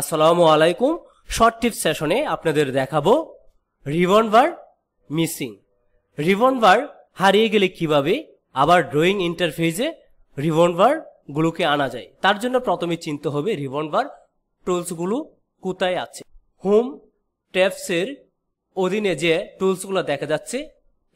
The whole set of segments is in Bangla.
আসসালামু আলাইকুম শর্ট টিপ সেশনে আপনাদের দেখাবো রিভলভার মিসিং রিভলভার হারিয়ে গেলে কিভাবে আবার ড্রয়িং ইন্টারফেসে রিভলভারগুলোকে আনা যায় তার জন্য প্রথমে চিনতে হবে রিভলভার টুলসগুলো কোথায় আছে হোম ট্যাপসের অধীনে যে টুলসগুলো দেখা যাচ্ছে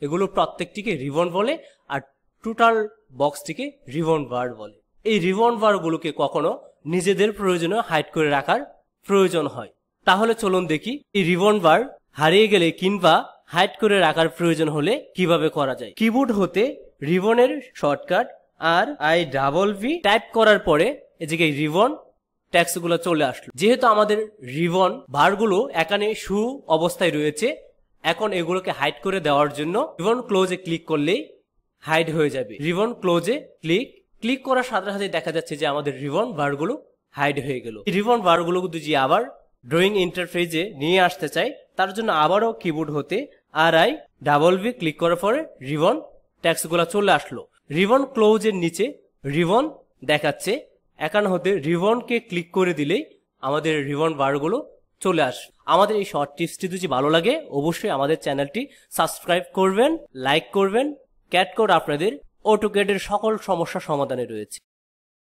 এগুলো প্রত্যেকটিকে রিভন বলে আর টোটাল বক্সটিকে রিভন বার বলে এই রিভন বারগুলোকে কখনো নিজেদের প্রয়োজনে হাইড করে রাখার প্রয়োজন হয় তাহলে চলুন দেখি এই রিবন বার হারিয়ে গেলে কিংবা হাইড করে রাখার প্রয়োজন হলে কিভাবে করা যায় কিবোর্ড হতে রিবনের শর্টকাট আর আই ডাবল ভি টাইপ করার পরে এদিকে রিবন ট্যাক্সগুলো চলে আসলো যেহেতু আমাদের রিবন বারগুলো এখানে সু অবস্থায় রয়েছে এখন এগুলোকে হাইড করে দেওয়ার জন্য রিবন ক্লোজে ক্লিক করলেই হাইড হয়ে যাবে রিবন ক্লোজে ক্লিক ক্লিক করার সাথে সাথে দেখা যাচ্ছে যে আমাদের রিভন বারগুলো হাইড হয়ে গেল রিভন বারগুলো যদি আবার ড্রয়িং ইন্টারফেসে নিয়ে আসতে চাই তার জন্য আবারও কিবোর্ড হতে R I double V click করার পরে রিভন ট্যাক্সগুলো চলে আসলো রিভন ক্লোজের নিচে রিভন দেখাচ্ছে একান হতে রিবনকে ক্লিক করে দিলেই আমাদের রিভন বারগুলো চলে আস আমাদের এই শর্ট টিপসটি যদি ভালো লাগে অবশ্যই আমাদের চ্যানেলটি সাবস্ক্রাইব করবেন লাইক করবেন ক্যাট কোড আপনাদের অটোকেডের সকল সমস্যা সমাধানে রয়েছে